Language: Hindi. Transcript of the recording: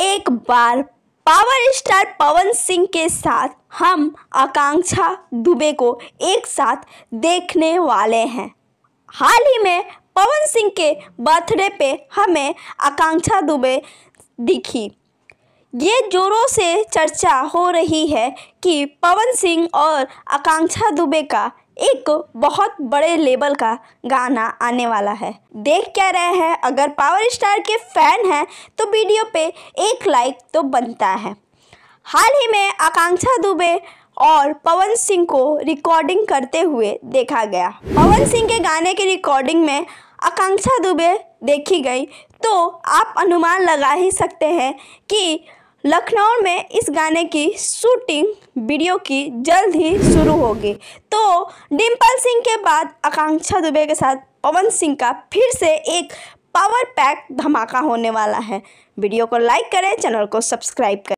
एक बार पावर स्टार पवन सिंह के साथ हम आकांक्षा दुबे को एक साथ देखने वाले हैं हाल ही में पवन सिंह के बर्थडे पे हमें आकांक्षा दुबे दिखी ये जोरों से चर्चा हो रही है कि पवन सिंह और आकांक्षा दुबे का एक बहुत बड़े लेवल का गाना आने वाला है देख क्या रहे हैं अगर पावर स्टार के फैन हैं तो वीडियो पे एक लाइक तो बनता है हाल ही में आकांक्षा दुबे और पवन सिंह को रिकॉर्डिंग करते हुए देखा गया पवन सिंह के गाने की रिकॉर्डिंग में आकांक्षा दुबे देखी गई तो आप अनुमान लगा ही सकते हैं कि लखनऊ में इस गाने की शूटिंग वीडियो की जल्द ही शुरू होगी तो डिम्पल सिंह के बाद आकांक्षा दुबे के साथ पवन सिंह का फिर से एक पावर पैक धमाका होने वाला है वीडियो को लाइक करें चैनल को सब्सक्राइब करें